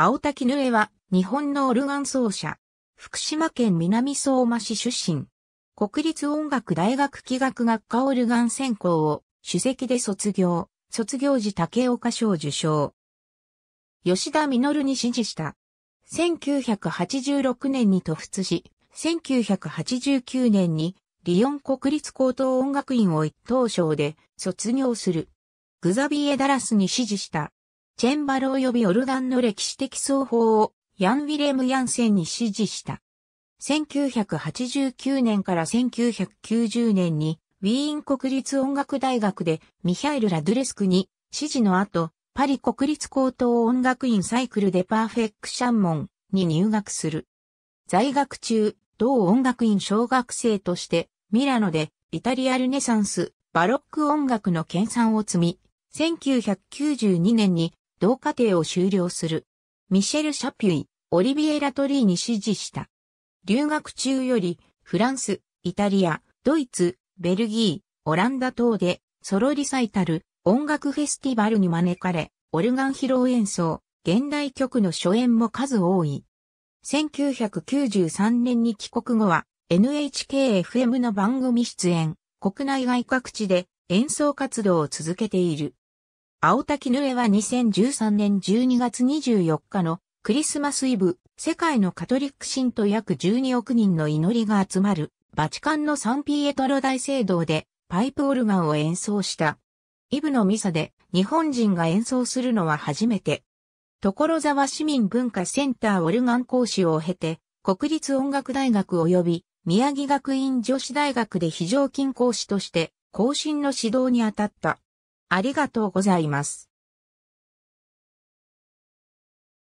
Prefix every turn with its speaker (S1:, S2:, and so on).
S1: 青滝ぬえは、日本のオルガン奏者。福島県南相馬
S2: 市出身。国立音楽大学器楽学科オルガン専攻を、首席で卒業。卒業時竹岡賞受賞。吉田実に支持した。1986年に突出し、1989年に、リヨン国立高等音楽院を一等賞で卒業する。グザビエ・ダラスに支持した。チェンバロ及びオルガンの歴史的奏法をヤン・ウィレム・ヤンセンに指示した。1989年から1990年にウィーン国立音楽大学でミハイル・ラドゥレスクに指示の後、パリ国立高等音楽院サイクルでパーフェクシャンモンに入学する。在学中、同音楽院小学生としてミラノでイタリアルネサンス、バロック音楽の研鑽を積み、1992年に同過程を終了する。ミシェル・シャピュイ、オリビエ・ラトリーに指示した。留学中より、フランス、イタリア、ドイツ、ベルギー、オランダ等で、ソロリサイタル、音楽フェスティバルに招かれ、オルガン披露演奏、現代曲の初演も数多い。1993年に帰国後は NHKFM の番組出演、国内外各地で演奏活動を続けている。青滝ぬえは2013年12月24日のクリスマスイブ、世界のカトリック信徒約12億人の祈りが集まる、バチカンのサンピエトロ大聖堂でパイプオルガンを演奏した。イブのミサで日本人が演奏するのは初めて。所沢市民文化センターオルガン講師を経て、国立音楽大学及び宮城学院女子大学で非常勤講師として、更進の指導に当たった。
S1: ありがとうございます。